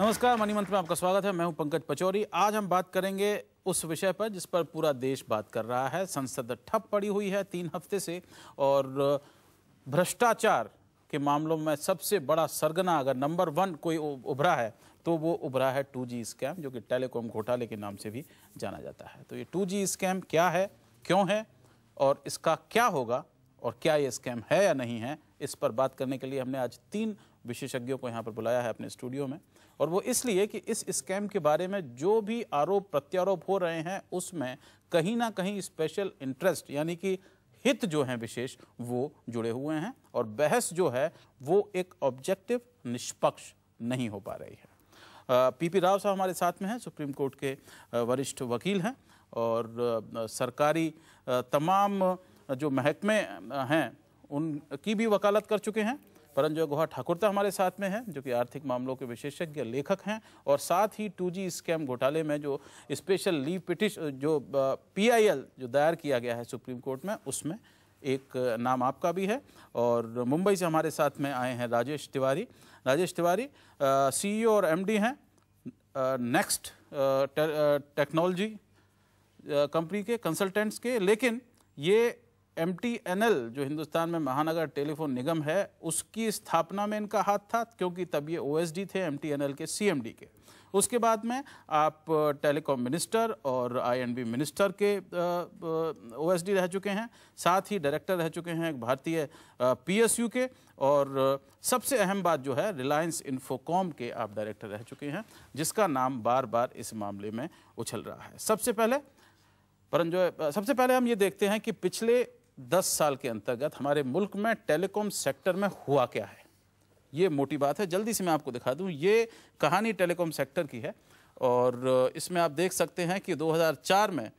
नमस्कार मनी मंत्र में आपका स्वागत है मैं हूं पंकज पचौरी आज हम बात करेंगे उस विषय पर जिस पर पूरा देश बात कर रहा है संसद ठप पड़ी हुई है तीन हफ्ते से और भ्रष्टाचार के मामलों में सबसे बड़ा सरगना अगर नंबर वन कोई उभरा है तो वो उभरा है टू जी स्कैम जो कि टेलीकॉम घोटाले के नाम से भी जाना जाता है तो ये टू जी स्कैम क्या है क्यों है और इसका क्या होगा और क्या ये स्कैम है या नहीं है इस पर बात करने के लिए हमने आज तीन विशेषज्ञों को यहाँ पर बुलाया है अपने स्टूडियो में और वो इसलिए कि इस स्कैम के बारे में जो भी आरोप प्रत्यारोप हो रहे हैं उसमें कहीं ना कहीं स्पेशल इंटरेस्ट यानी कि हित जो हैं विशेष वो जुड़े हुए हैं और बहस जो है वो एक ऑब्जेक्टिव निष्पक्ष नहीं हो पा रही है पीपी राव साहब हमारे साथ में हैं सुप्रीम कोर्ट के वरिष्ठ वकील हैं और सरकारी तमाम जो महकमे हैं उनकी भी वकालत कर चुके हैं परंजय गुहा ठाकुरता तो हमारे साथ में हैं जो कि आर्थिक मामलों के विशेषज्ञ लेखक हैं और साथ ही टू स्कैम घोटाले में जो स्पेशल लीव पिटिश जो पी जो दायर किया गया है सुप्रीम कोर्ट में उसमें एक नाम आपका भी है और मुंबई से हमारे साथ में आए हैं राजेश तिवारी राजेश तिवारी सीईओ e और डी हैं नेक्स्ट टेक्नोलॉजी कंपनी के कंसल्टेंट्स के लेकिन ये एम जो हिंदुस्तान में महानगर टेलीफोन निगम है उसकी स्थापना में इनका हाथ था क्योंकि तब ये ओ थे एम के सी के उसके बाद में आप टेलीकॉम मिनिस्टर और आईएनबी मिनिस्टर के ओएसडी रह चुके हैं साथ ही डायरेक्टर रह चुके हैं भारतीय पीएसयू के और सबसे अहम बात जो है रिलायंस इन्फोकॉम के आप डायरेक्टर रह चुके हैं जिसका नाम बार बार इस मामले में उछल रहा है सबसे पहले परंजय सबसे पहले हम ये देखते हैं कि पिछले दस साल के अंतर्गत हमारे मुल्क में टेलीकॉम सेक्टर में हुआ क्या है ये मोटी बात है जल्दी से मैं आपको दिखा दूँ ये कहानी टेलीकॉम सेक्टर की है और इसमें आप देख सकते हैं कि 2004 में आ,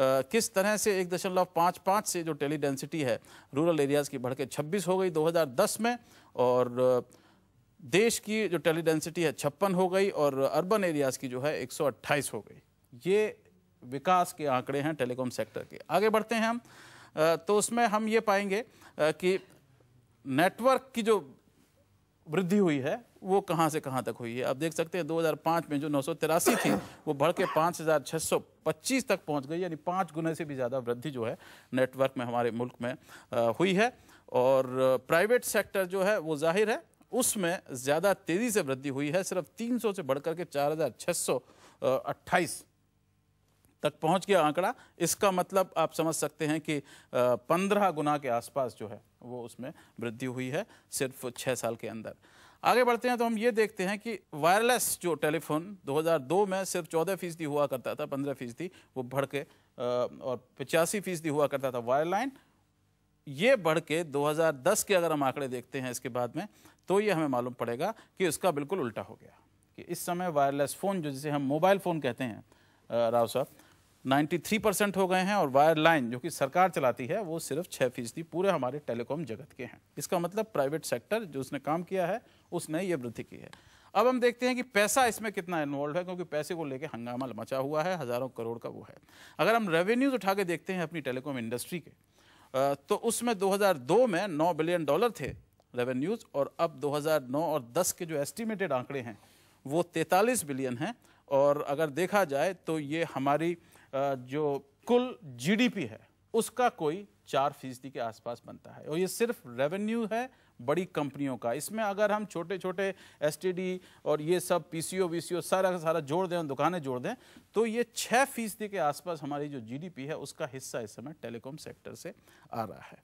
किस तरह से एक दशमलव पाँच पाँच से जो टेली डेंसिटी है रूरल एरियाज़ की बढ़ के छब्बीस हो गई 2010 में और देश की जो टेली डेंसिटी है छप्पन हो गई और अर्बन एरियाज़ की जो है 128 हो गई ये विकास के आंकड़े हैं टेलीकॉम सेक्टर के आगे बढ़ते हैं हम तो उसमें हम ये पाएंगे कि नेटवर्क की जो वृद्धि हुई है वो कहाँ से कहाँ तक हुई है आप देख सकते हैं 2005 में जो नौ थी वो बढ़ के पाँच तक पहुँच गई यानी पाँच गुने से भी ज़्यादा वृद्धि जो है नेटवर्क में हमारे मुल्क में हुई है और प्राइवेट सेक्टर जो है वो जाहिर है उसमें ज़्यादा तेज़ी से वृद्धि हुई है सिर्फ 300 से बढ़कर के चार तक पहुंच गया आंकड़ा इसका मतलब आप समझ सकते हैं कि पंद्रह गुना के आसपास जो है वो उसमें वृद्धि हुई है सिर्फ छः साल के अंदर आगे बढ़ते हैं तो हम ये देखते हैं कि वायरलेस जो टेलीफोन 2002 में सिर्फ 14 फीसदी हुआ करता था 15 फीसदी वो बढ़ के और पचासी फीसदी हुआ करता था वायरलाइन ये बढ़ के 2010 के अगर हम आंकड़े देखते हैं इसके बाद में तो ये हमें मालूम पड़ेगा कि उसका बिल्कुल उल्टा हो गया कि इस समय वायरलेस फ़ोन जो जिसे हम मोबाइल फ़ोन कहते हैं राव साहब 93 परसेंट हो गए हैं और वायर लाइन जो कि सरकार चलाती है वो सिर्फ छः फीसदी पूरे हमारे टेलीकॉम जगत के हैं इसका मतलब प्राइवेट सेक्टर जो उसने काम किया है उसने ये वृद्धि की है अब हम देखते हैं कि पैसा इसमें कितना इन्वॉल्व है क्योंकि पैसे को लेकर हंगामा मचा हुआ है हज़ारों करोड़ का वो है अगर हम रेवेन्यूज उठा के देखते हैं अपनी टेलीकॉम इंडस्ट्री के तो उसमें दो में नौ बिलियन डॉलर थे रेवेन्यूज और अब 2009 और 10 के जो एस्टिमेटेड आंकड़े हैं वो 43 बिलियन हैं और अगर देखा जाए तो ये हमारी जो कुल जीडीपी है उसका कोई चार फीसदी के आसपास बनता है और ये सिर्फ रेवेन्यू है बड़ी कंपनियों का इसमें अगर हम छोटे छोटे एसटीडी और ये सब पीसीओ वीसीओ सारा का सारा जोड़ दें दुकानें जोड़ दें तो ये छः फीसदी के आसपास हमारी जो जीडीपी है उसका हिस्सा इस समय टेलीकॉम सेक्टर से आ रहा है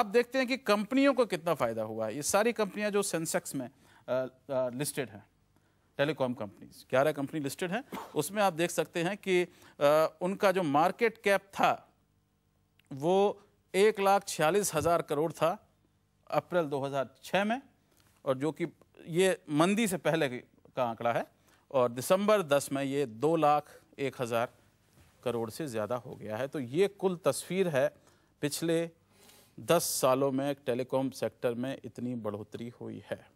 अब देखते हैं कि कंपनियों को कितना फ़ायदा हुआ है ये सारी कंपनियाँ जो सेंसेक्स में लिस्टेड हैं टेलीकॉम कंपनीज ग्यारह कंपनी लिस्टेड हैं उसमें आप देख सकते हैं कि आ, उनका जो मार्केट कैप था वो एक लाख छियालीस हज़ार करोड़ था अप्रैल 2006 में और जो कि ये मंदी से पहले का आंकड़ा है और दिसंबर 10 में ये दो लाख एक हज़ार करोड़ से ज़्यादा हो गया है तो ये कुल तस्वीर है पिछले दस सालों में टेलीकॉम सेक्टर में इतनी बढ़ोतरी हुई है